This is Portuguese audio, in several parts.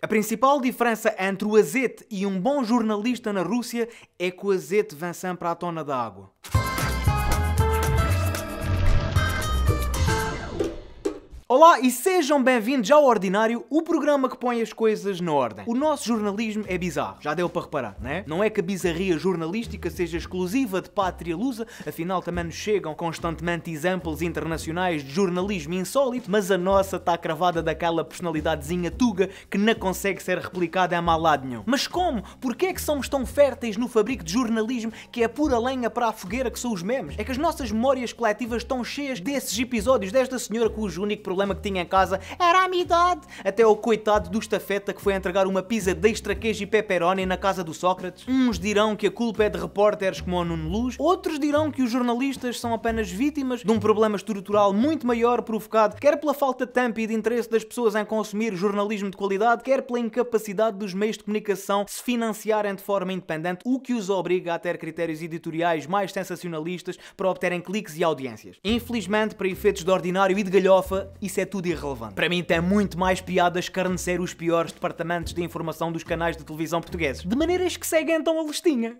A principal diferença entre o azeite e um bom jornalista na Rússia é que o azeite vem sempre à tona da água. Olá e sejam bem-vindos ao Ordinário, o programa que põe as coisas na ordem. O nosso jornalismo é bizarro, já deu para reparar, não é? Não é que a bizarria jornalística seja exclusiva de pátria lusa, afinal também nos chegam constantemente exemplos internacionais de jornalismo insólito, mas a nossa está cravada daquela personalidadezinha tuga que não consegue ser replicada a mal lado nenhum. Mas como? Porquê é que somos tão férteis no fabrico de jornalismo que é pura lenha para a fogueira que são os memes? É que as nossas memórias coletivas estão cheias desses episódios desta senhora cujo único problema problema que tinha em casa era a minha Até o coitado do estafeta que foi entregar uma pizza de extra queijo e pepperoni na casa do Sócrates. Uns dirão que a culpa é de repórteres como o Nuno Luz, outros dirão que os jornalistas são apenas vítimas de um problema estrutural muito maior provocado quer pela falta de tampa e de interesse das pessoas em consumir jornalismo de qualidade, quer pela incapacidade dos meios de comunicação se financiarem de forma independente, o que os obriga a ter critérios editoriais mais sensacionalistas para obterem cliques e audiências. Infelizmente, para efeitos de ordinário e de galhofa, isso é tudo irrelevante. Para mim tem muito mais piada escarnecer os piores departamentos de informação dos canais de televisão portugueses. De maneiras que seguem então a listinha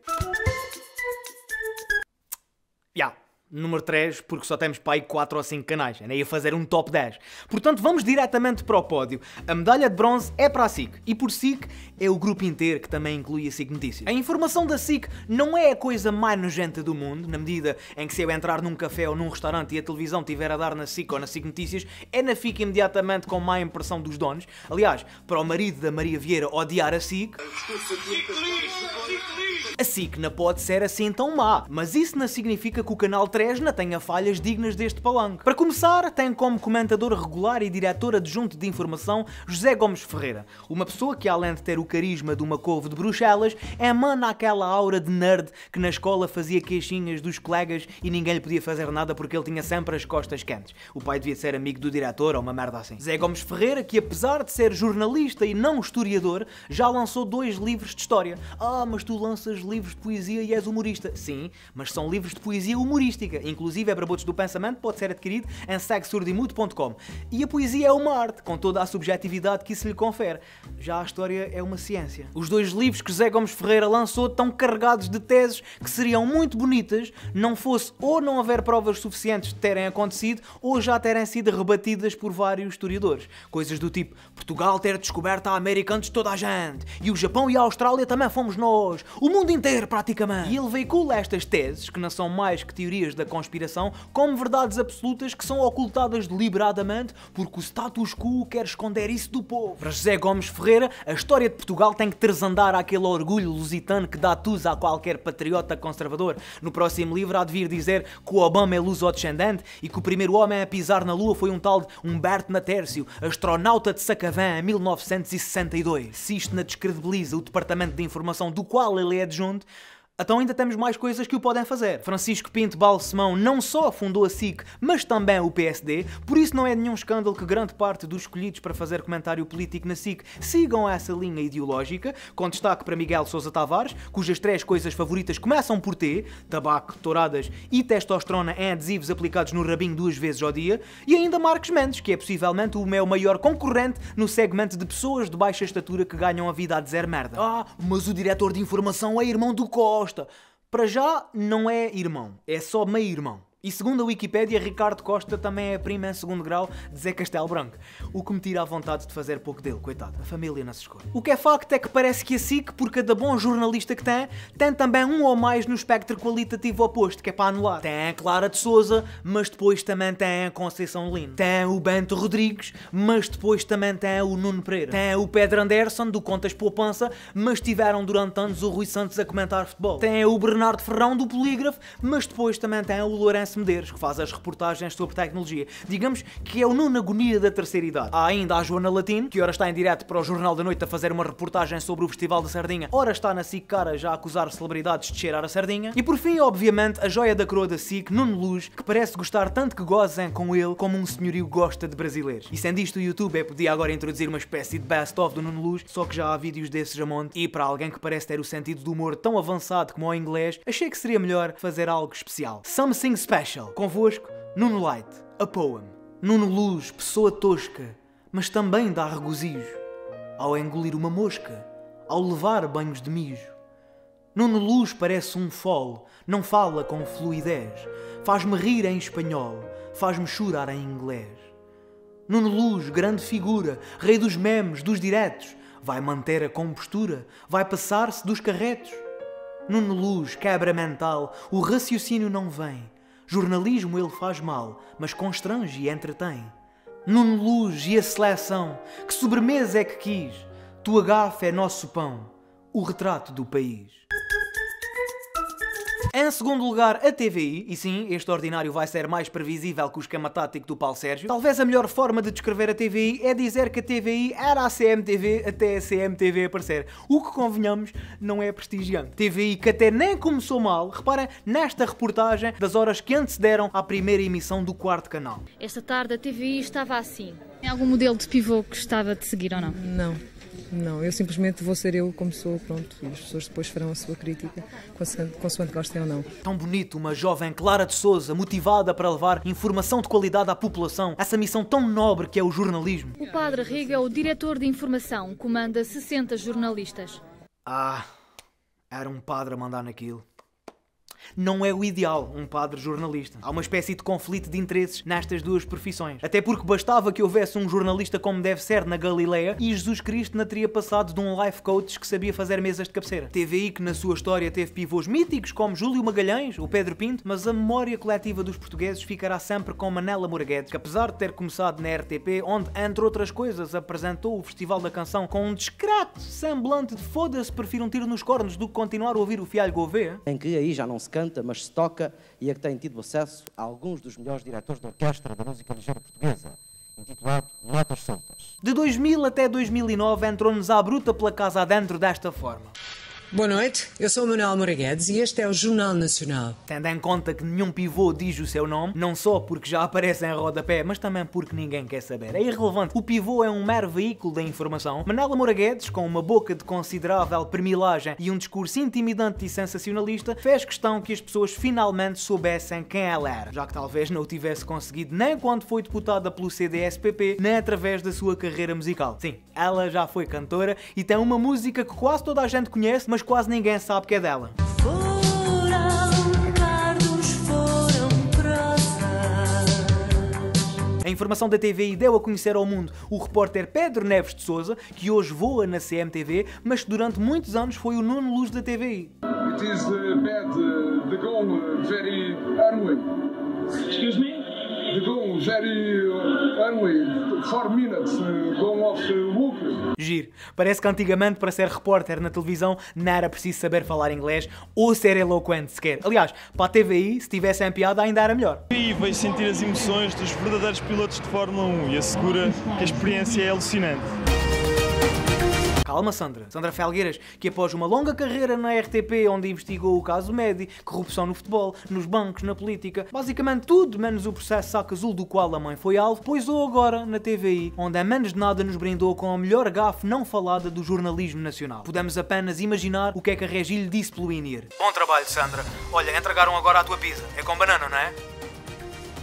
número 3, porque só temos para aí 4 ou 5 canais, ainda ia fazer um top 10. Portanto, vamos diretamente para o pódio. A medalha de bronze é para a SIC, e por SIC é o grupo inteiro que também inclui a SIC Notícias. A informação da SIC não é a coisa mais nojenta do mundo, na medida em que se eu entrar num café ou num restaurante e a televisão tiver a dar na SIC ou na SIC Notícias, é na FIC imediatamente com má impressão dos donos. Aliás, para o marido da Maria Vieira odiar a SIC... A SIC não pode ser assim tão má, mas isso não significa que o canal Tresna tenha falhas dignas deste palanque. Para começar, tem como comentador regular e diretor adjunto de informação José Gomes Ferreira, uma pessoa que, além de ter o carisma de uma couve de Bruxelas, emana aquela aura de nerd que na escola fazia queixinhas dos colegas e ninguém lhe podia fazer nada porque ele tinha sempre as costas quentes. O pai devia ser amigo do diretor ou uma merda assim. José Gomes Ferreira, que apesar de ser jornalista e não historiador, já lançou dois livros de história. Ah, mas tu lanças livros de poesia e és humorista. Sim, mas são livros de poesia humorística artística, inclusive é para botes do pensamento, pode ser adquirido em segsurdimudo.com. E a poesia é uma arte, com toda a subjetividade que isso lhe confere. Já a história é uma ciência. Os dois livros que José Gomes Ferreira lançou estão carregados de teses que seriam muito bonitas, não fosse ou não haver provas suficientes de terem acontecido ou já terem sido rebatidas por vários historiadores. Coisas do tipo Portugal ter descoberto a América antes de toda a gente, e o Japão e a Austrália também fomos nós, o mundo inteiro praticamente. E ele veicula estas teses, que não são mais que teorias da conspiração como verdades absolutas que são ocultadas deliberadamente porque o status quo quer esconder isso do povo. Para José Gomes Ferreira, a história de Portugal tem que tresandar aquele orgulho lusitano que dá tusa a qualquer patriota conservador. No próximo livro há de vir dizer que o Obama é luso-descendente e que o primeiro homem a pisar na Lua foi um tal de Humberto Natércio, astronauta de Sacavém em 1962. Se isto na descredibiliza o Departamento de Informação do qual ele é adjunto, então ainda temos mais coisas que o podem fazer. Francisco Pinto Balsemão não só fundou a SIC, mas também o PSD, por isso não é nenhum escândalo que grande parte dos escolhidos para fazer comentário político na SIC sigam essa linha ideológica, com destaque para Miguel Sousa Tavares, cujas três coisas favoritas começam por T, tabaco, touradas e testosterona em adesivos aplicados no rabinho duas vezes ao dia, e ainda Marcos Mendes, que é possivelmente o meu maior concorrente no segmento de pessoas de baixa estatura que ganham a vida a dizer merda. Ah, mas o diretor de informação é irmão do Costa resposta para já não é irmão, é só meio-irmão. E segundo a Wikipédia, Ricardo Costa também é primo em segundo grau de Zé Castelo Branco, o que me tira a vontade de fazer pouco dele, coitado, a família não se escolhe. O que é facto é que parece que a SIC, por cada bom jornalista que tem, tem também um ou mais no espectro qualitativo oposto, que é para anular. Tem a Clara de Souza, mas depois também tem a Conceição Lino. Tem o Bento Rodrigues, mas depois também tem o Nuno Pereira. Tem o Pedro Anderson, do Contas Poupança, mas tiveram durante anos o Rui Santos a comentar futebol. Tem o Bernardo Ferrão, do Polígrafo, mas depois também tem o Lourenço S. Medeiros, que faz as reportagens sobre tecnologia. Digamos que é o nono agonia da terceira idade. Há ainda a Joana Latino, que ora está em direto para o Jornal da Noite a fazer uma reportagem sobre o Festival da Sardinha, ora está na SIC Cara já a acusar celebridades de cheirar a sardinha. E por fim, obviamente, a joia da coroa da SIC, Nuno Luz, que parece gostar tanto que gozem com ele como um senhorio gosta de brasileiros. E sendo isto, o YouTube é podia agora introduzir uma espécie de best-of do Nuno Luz, só que já há vídeos desses a monte, e para alguém que parece ter o sentido do humor tão avançado como o inglês, achei que seria melhor fazer algo especial. Something special. Special. Convosco, Nuno Light, A Poem. Nuno Luz, pessoa tosca, mas também dá regozijo ao engolir uma mosca, ao levar banhos de mijo. Nuno Luz parece um fole, não fala com fluidez, faz-me rir em espanhol, faz-me chorar em inglês. Nuno Luz, grande figura, rei dos memes, dos diretos, vai manter a compostura, vai passar-se dos carretos. Nuno Luz, quebra mental, o raciocínio não vem, Jornalismo ele faz mal, mas constrange e entretém. Nuno Luz e a seleção, que sobremesa é que quis? Tua gafa é nosso pão, o retrato do país. Em segundo lugar, a TVI, e sim, este ordinário vai ser mais previsível que o esquema tático do Paulo Sérgio. Talvez a melhor forma de descrever a TVI é dizer que a TVI era a CMTV até a CMTV aparecer. O que convenhamos não é prestigiante. TVI que até nem começou mal, Repara nesta reportagem das horas que antecederam à primeira emissão do quarto canal. Esta tarde a TVI estava assim. Tem algum modelo de pivô que gostava de seguir ou não? Não. Não, eu simplesmente vou ser eu como sou, pronto, e as pessoas depois farão a sua crítica, consoante, consoante gostem ou não. Tão bonito uma jovem Clara de Souza, motivada para levar informação de qualidade à população, essa missão tão nobre que é o jornalismo. O padre Riga é o diretor de informação, comanda 60 jornalistas. Ah, era um padre a mandar naquilo não é o ideal um padre jornalista. Há uma espécie de conflito de interesses nestas duas profissões. Até porque bastava que houvesse um jornalista como deve ser na Galileia e Jesus Cristo não teria passado de um life coach que sabia fazer mesas de cabeceira. TVI que na sua história teve pivôs míticos como Júlio Magalhães, o Pedro Pinto, mas a memória coletiva dos portugueses ficará sempre com Manela Moraguete, que apesar de ter começado na RTP, onde, entre outras coisas, apresentou o Festival da Canção com um discreto semblante de foda-se, prefiro um tiro nos cornos do que continuar a ouvir o Fialho Gouveia. Em que aí já não se canta, mas se toca e a é que tem tido acesso a alguns dos melhores diretores de orquestra da música ligeira portuguesa intitulado Notas Soltas. De 2000 até 2009 entrou-nos à bruta pela casa adentro desta forma. Boa noite, eu sou o Manuel Moraguedes e este é o Jornal Nacional. Tendo em conta que nenhum pivô diz o seu nome, não só porque já aparece em rodapé, mas também porque ninguém quer saber. É irrelevante, o pivô é um mero veículo da informação. Manuel Moraguedes, com uma boca de considerável premilagem e um discurso intimidante e sensacionalista, fez questão que as pessoas finalmente soubessem quem ela era, já que talvez não o tivesse conseguido nem quando foi deputada pelo CDSPP, nem através da sua carreira musical. Sim, ela já foi cantora e tem uma música que quase toda a gente conhece, mas mas quase ninguém sabe que é dela. A informação da TVI deu a conhecer ao mundo o repórter Pedro Neves de Souza, que hoje voa na CMTV, mas que durante muitos anos foi o nono luz da TVI. It is bad, the goal very early. Excuse me? Eh, eh, Giro. Parece que antigamente, para ser repórter na televisão, não era preciso saber falar inglês ou ser eloquente sequer. Aliás, para a TVI, se tivesse em piada, ainda era melhor. E vais sentir as emoções dos verdadeiros pilotos de Fórmula 1 e assegura que a experiência é alucinante. Calma, Sandra. Sandra Felgueiras, que após uma longa carreira na RTP, onde investigou o caso Medi, corrupção no futebol, nos bancos, na política, basicamente tudo menos o processo saco azul do qual a mãe foi alvo, poisou agora na TVI, onde a menos de nada nos brindou com a melhor gafe não falada do jornalismo nacional. Podemos apenas imaginar o que é que a Regi lhe disse pelo INIR. Bom trabalho, Sandra. Olha, entregaram agora a tua pizza. É com banana, não é?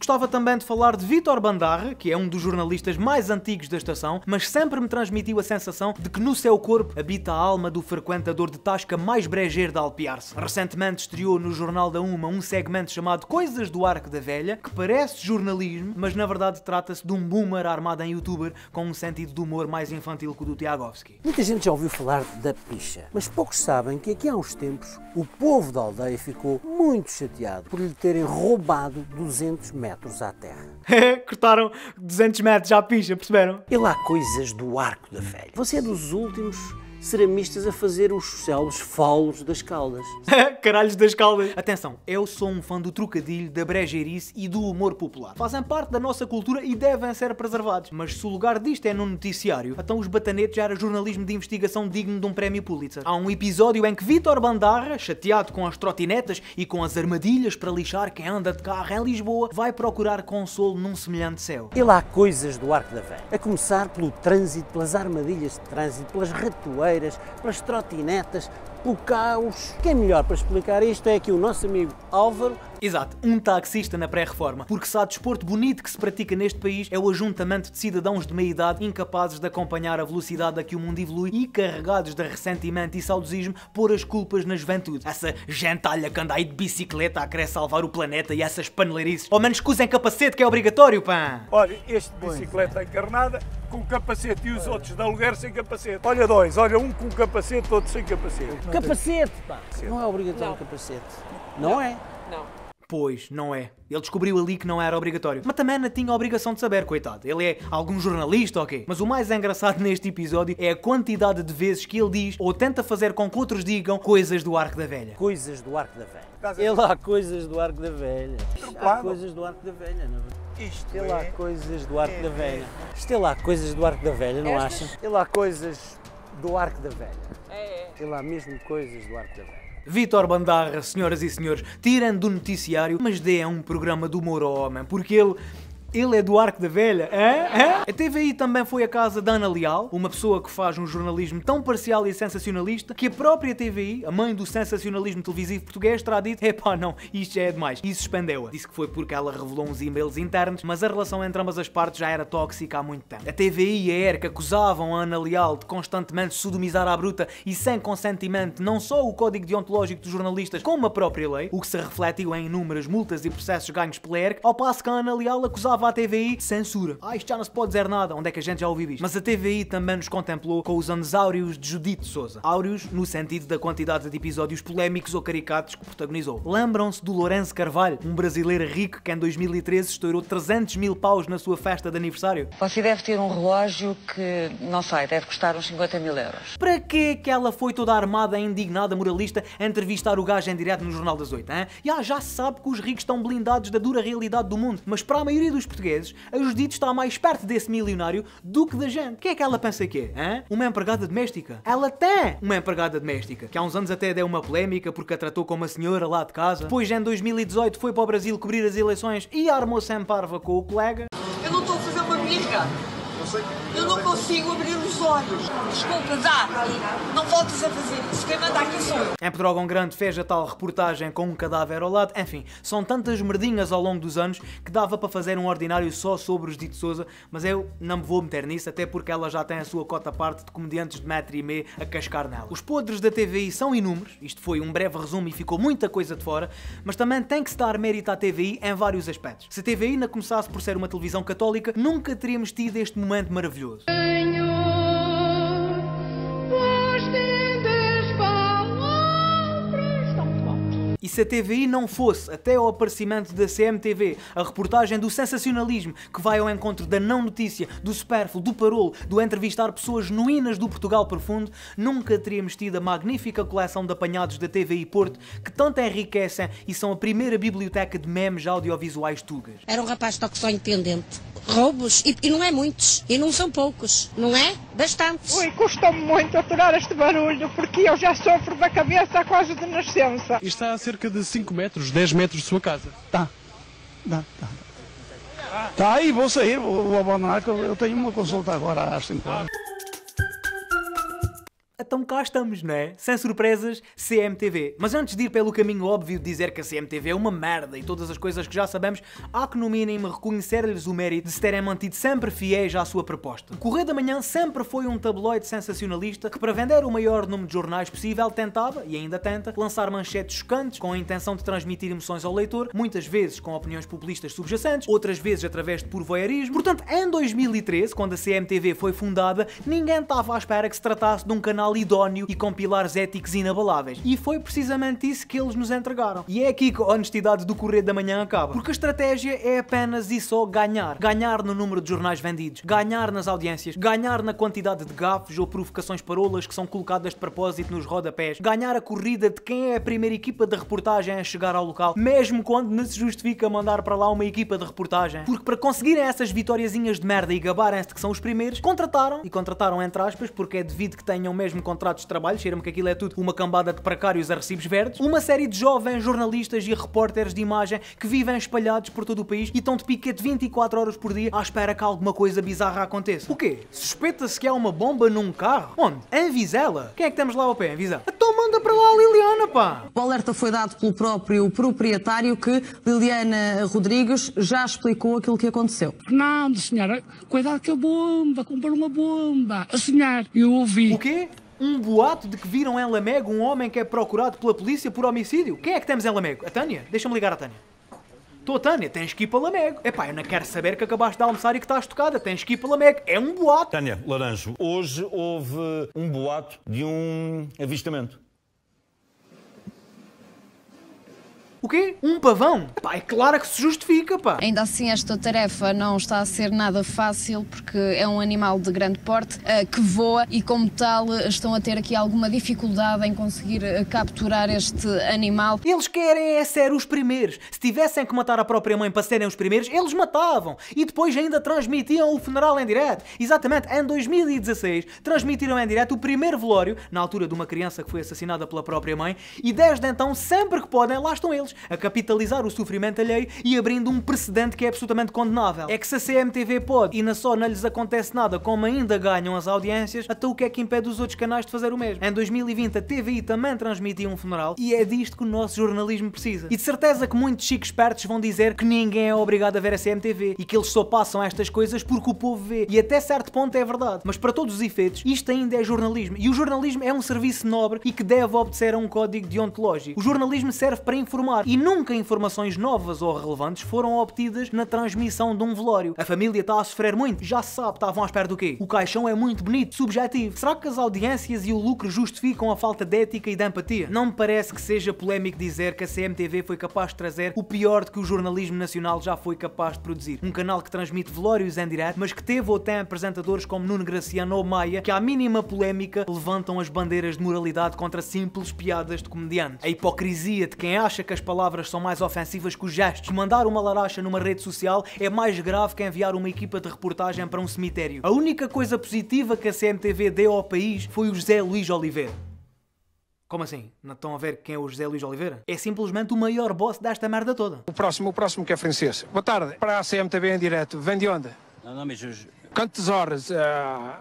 Gostava também de falar de Vítor Bandarra, que é um dos jornalistas mais antigos da estação, mas sempre me transmitiu a sensação de que no seu corpo habita a alma do frequentador de tasca mais brejeiro de Alpiarce. Recentemente estreou no Jornal da Uma um segmento chamado Coisas do Arco da Velha, que parece jornalismo, mas na verdade trata-se de um boomer armado em youtuber com um sentido de humor mais infantil que o do Tiagovski. Muita gente já ouviu falar da picha, mas poucos sabem que aqui há uns tempos o povo da aldeia ficou muito chateado por lhe terem roubado 200 metros metros à terra. Cortaram 200 metros à picha, perceberam? E lá coisas do arco da velha. Você é dos últimos ceramistas a fazer os céus falos das caldas. Caralhos das caldas. Atenção, eu sou um fã do trocadilho, da brejeirice e do humor popular. Fazem parte da nossa cultura e devem ser preservados. Mas se o lugar disto é no noticiário, então os batanetes já era jornalismo de investigação digno de um prémio Pulitzer. Há um episódio em que Vítor Bandarra, chateado com as trotinetas e com as armadilhas para lixar quem anda de carro em Lisboa, vai procurar consolo num semelhante céu. E lá há coisas do Arco da Velha. A começar pelo trânsito, pelas armadilhas de trânsito, pelas ratoeiras, para as trotinetas, o caos. Quem melhor para explicar isto é aqui o nosso amigo Álvaro. Exato, um taxista na pré-reforma. Porque se há desporto bonito que se pratica neste país é o ajuntamento de cidadãos de meia idade incapazes de acompanhar a velocidade a que o mundo evolui e carregados de ressentimento e saudosismo pôr as culpas na juventude. Essa gentalha que anda aí de bicicleta a querer salvar o planeta e essas paneleirices. Ou menos que usem capacete que é obrigatório, pã! Olha, este bicicleta encarnada com capacete e os outros de aluguer sem capacete. Olha dois, olha um com capacete, outro sem capacete. Capacete, pá. Não é obrigatório o capacete. Não, não é? Não. Pois, não é. Ele descobriu ali que não era obrigatório. Mas também não tinha a obrigação de saber, coitado. Ele é algum jornalista, ok? Mas o mais engraçado neste episódio é a quantidade de vezes que ele diz ou tenta fazer com que outros digam coisas do Arco da Velha. Coisas do Arco da Velha. Ele há coisas do Arco da Velha. Há coisas do Arco da Velha, na verdade. É? Isto Tem lá é... coisas do Arco é... da Velha. Isto é lá coisas do Arco da Velha, não Estas... achas? Tem é lá coisas do Arco da Velha. É, é. Tem lá mesmo coisas do Arco da Velha. Vítor Bandarra, senhoras e senhores, tirando do noticiário, mas dê um programa de humor ao homem, porque ele ele é do Arco da Velha, é? é? A TVI também foi a casa da Ana Leal, uma pessoa que faz um jornalismo tão parcial e sensacionalista que a própria TVI, a mãe do sensacionalismo televisivo português, terá dito: epá, não, isto já é demais. E suspendeu-a. Disse que foi porque ela revelou uns e-mails internos, mas a relação entre ambas as partes já era tóxica há muito tempo. A TVI e a ERC acusavam a Ana Leal de constantemente sodomizar à bruta e sem consentimento não só o código deontológico dos jornalistas, como a própria lei, o que se refletiu em inúmeras multas e processos ganhos pela ERC, ao passo que a Ana Leal acusava a TVI censura. Ah, isto já não se pode dizer nada, onde é que a gente já ouviu isto? Mas a TVI também nos contemplou com os anos áureos de Judite Souza. Áureos no sentido da quantidade de episódios polémicos ou caricatos que protagonizou. Lembram-se do Lourenço Carvalho, um brasileiro rico que em 2013 estourou 300 mil paus na sua festa de aniversário? Você deve ter um relógio que, não sei, deve custar uns 50 mil euros. Para que é que ela foi toda armada, indignada, moralista, a entrevistar o gajo em direto no Jornal das Oito, hein? E ah, já se sabe que os ricos estão blindados da dura realidade do mundo, mas para a maioria dos portugueses, a Judite está mais perto desse milionário do que da gente. O que é que ela pensa que é? Hein? Uma empregada doméstica. Ela tem uma empregada doméstica, que há uns anos até deu uma polémica porque a tratou como uma senhora lá de casa. Depois, em 2018, foi para o Brasil cobrir as eleições e armou-se em parva com o colega. Eu não estou a fazer uma birra. Eu não consigo abrir os olhos. Desculpa, dá. Não voltes a fazer isso. Quem manda aqui sou eu. Em um Grande fez a tal reportagem com um cadáver ao lado. Enfim, são tantas merdinhas ao longo dos anos que dava para fazer um ordinário só sobre os Dito Souza, mas eu não me vou meter nisso, até porque ela já tem a sua cota parte de comediantes de metro e meio a cascar nela. Os podres da TVI são inúmeros, isto foi um breve resumo e ficou muita coisa de fora, mas também tem que se dar mérito à TVI em vários aspectos. Se a TVI não começasse por ser uma televisão católica, nunca teríamos tido este momento maravilhoso. Senhor. E se a TVI não fosse, até ao aparecimento da CMTV, a reportagem do sensacionalismo que vai ao encontro da não notícia, do supérfluo, do parolo, do entrevistar pessoas genuínas do Portugal profundo, nunca teríamos tido a magnífica coleção de apanhados da TVI Porto que tanto enriquecem e são a primeira biblioteca de memes audiovisuais tugas. Era um rapaz toque só independente. Roubos, e, e não é muitos, e não são poucos, não é? Bastantes. Ui, custa-me muito aturar este barulho, porque eu já sofro da cabeça quase de nascença. está a ser cerca de 5 metros, 10 metros de sua casa. Tá, tá, tá. Tá, e vou sair, vou, vou abandonar, que eu, eu tenho uma consulta agora às 5 horas então cá estamos, não é? Sem surpresas, CMTV. Mas antes de ir pelo caminho óbvio de dizer que a CMTV é uma merda e todas as coisas que já sabemos, há que no mínimo reconhecer-lhes o mérito de se terem mantido sempre fiéis à sua proposta. O Correio da Manhã sempre foi um tabloide sensacionalista que, para vender o maior número de jornais possível, tentava, e ainda tenta, lançar manchetes chocantes com a intenção de transmitir emoções ao leitor, muitas vezes com opiniões populistas subjacentes, outras vezes através de purvoyeurismo. Portanto, em 2013, quando a CMTV foi fundada, ninguém estava à espera que se tratasse de um canal idóneo e com pilares éticos inabaláveis. E foi precisamente isso que eles nos entregaram. E é aqui que a honestidade do Correio da Manhã acaba. Porque a estratégia é apenas e só ganhar. Ganhar no número de jornais vendidos, ganhar nas audiências, ganhar na quantidade de gafes ou provocações parolas que são colocadas de propósito nos rodapés, ganhar a corrida de quem é a primeira equipa de reportagem a chegar ao local, mesmo quando não se justifica mandar para lá uma equipa de reportagem. Porque para conseguirem essas vitóriazinhas de merda e gabarem-se que são os primeiros, contrataram, e contrataram entre aspas porque é devido que tenham mesmo contratado contratos de trabalho, cheira-me que aquilo é tudo uma cambada de precários a recibos verdes, uma série de jovens jornalistas e repórteres de imagem que vivem espalhados por todo o país e estão de piquete 24 horas por dia à espera que alguma coisa bizarra aconteça. O quê? Suspeita-se que há uma bomba num carro? Onde? Em Vizela? Quem é que temos lá ao pé? Em Vizela? Então manda para lá a Liliana, pá! O alerta foi dado pelo próprio proprietário que Liliana Rodrigues já explicou aquilo que aconteceu. Fernando, senhora, cuidado que a bomba, comprar uma bomba. A senhora, eu ouvi. O quê? um boato de que viram em Lamego um homem que é procurado pela polícia por homicídio. Quem é que temos em Lamego? A Tânia? Deixa-me ligar a Tânia. Tô, Tânia, tens que ir para Lamego. Epá, eu não quero saber que acabaste de almoçar e que estás tocada. Tens que ir para Lamego. É um boato. Tânia, Laranjo, hoje houve um boato de um avistamento. O quê? Um pavão? Pá, é claro que se justifica, pá. Ainda assim, esta tarefa não está a ser nada fácil porque é um animal de grande porte uh, que voa e, como tal, estão a ter aqui alguma dificuldade em conseguir eh, capturar este animal. Eles querem é ser os primeiros. Se tivessem que matar a própria mãe para serem os primeiros, eles matavam e depois ainda transmitiam o funeral em direto. Exatamente, em 2016 transmitiram em direto o primeiro velório, na altura de uma criança que foi assassinada pela própria mãe, e desde então, sempre que podem, lá estão eles a capitalizar o sofrimento alheio e abrindo um precedente que é absolutamente condenável. É que se a CMTV pode e na só não lhes acontece nada como ainda ganham as audiências, até então o que é que impede os outros canais de fazer o mesmo? Em 2020 a TVI também transmitiu um funeral e é disto que o nosso jornalismo precisa. E de certeza que muitos chicos espertos vão dizer que ninguém é obrigado a ver a CMTV e que eles só passam estas coisas porque o povo vê. E até certo ponto é verdade, mas para todos os efeitos isto ainda é jornalismo e o jornalismo é um serviço nobre e que deve obedecer a um código deontológico. O jornalismo serve para informar, e nunca informações novas ou relevantes foram obtidas na transmissão de um velório. A família está a sofrer muito, já se sabe, estavam à espera do quê? O caixão é muito bonito, subjetivo. Será que as audiências e o lucro justificam a falta de ética e de empatia? Não me parece que seja polémico dizer que a CMTV foi capaz de trazer o pior de que o jornalismo nacional já foi capaz de produzir. Um canal que transmite velórios em direto, mas que teve ou tem apresentadores como Nuno Graciano ou Maia, que à mínima polémica levantam as bandeiras de moralidade contra simples piadas de comediante. A hipocrisia de quem acha que as palavras são mais ofensivas que os gestos. Mandar uma laracha numa rede social é mais grave que enviar uma equipa de reportagem para um cemitério. A única coisa positiva que a CMTV deu ao país foi o José Luís Oliveira. Como assim? Não estão a ver quem é o José Luís Oliveira? É simplesmente o maior boss desta merda toda. O próximo, o próximo que é francês. Boa tarde. Para a CMTV em direto. Vem de onde? Não, não, mas quantas horas uh,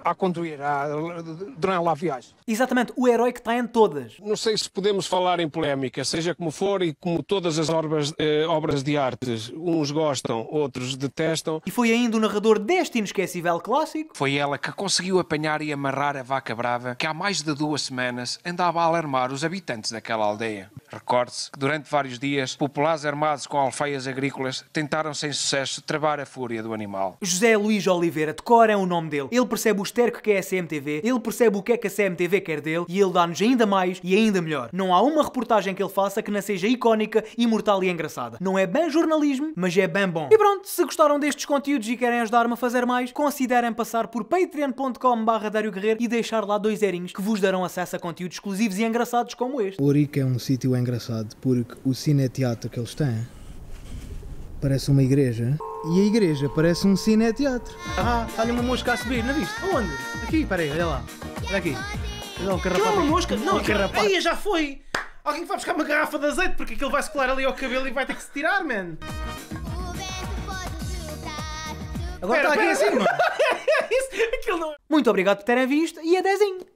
a conduzir uh, durante a viagem. Exatamente, o herói que está em todas. Não sei se podemos falar em polémica, seja como for e como todas as obras, uh, obras de artes, uns gostam, outros detestam. E foi ainda o narrador deste inesquecível clássico. Foi ela que conseguiu apanhar e amarrar a vaca brava que há mais de duas semanas andava a alarmar os habitantes daquela aldeia. Recorde-se que durante vários dias, populares armados com alfaias agrícolas tentaram sem sucesso travar a fúria do animal. José Luís Oliveira de Hardcore é o nome dele. Ele percebe o esterco que é a CMTV, ele percebe o que é que a CMTV quer dele e ele dá-nos ainda mais e ainda melhor. Não há uma reportagem que ele faça que não seja icónica, imortal e engraçada. Não é bem jornalismo, mas é bem bom. E pronto, se gostaram destes conteúdos e querem ajudar-me a fazer mais, considerem passar por patreon.com barra Guerreiro e deixar lá dois erinhos que vos darão acesso a conteúdos exclusivos e engraçados como este. O Ourique é um sítio engraçado porque o cineteatro que eles têm parece uma igreja. E a igreja parece um cineteatro. Ah, olha uma mosca a subir, não viste? Aonde? Aqui, peraí, olha lá. Olha aqui. não lá um é uma mosca. Não, um Aí já foi. Alguém vai buscar uma garrafa de azeite porque aquilo vai se colar ali ao cabelo e vai ter que se tirar, man. Agora está aqui assim, é mano. Muito obrigado por terem visto e a dezinho.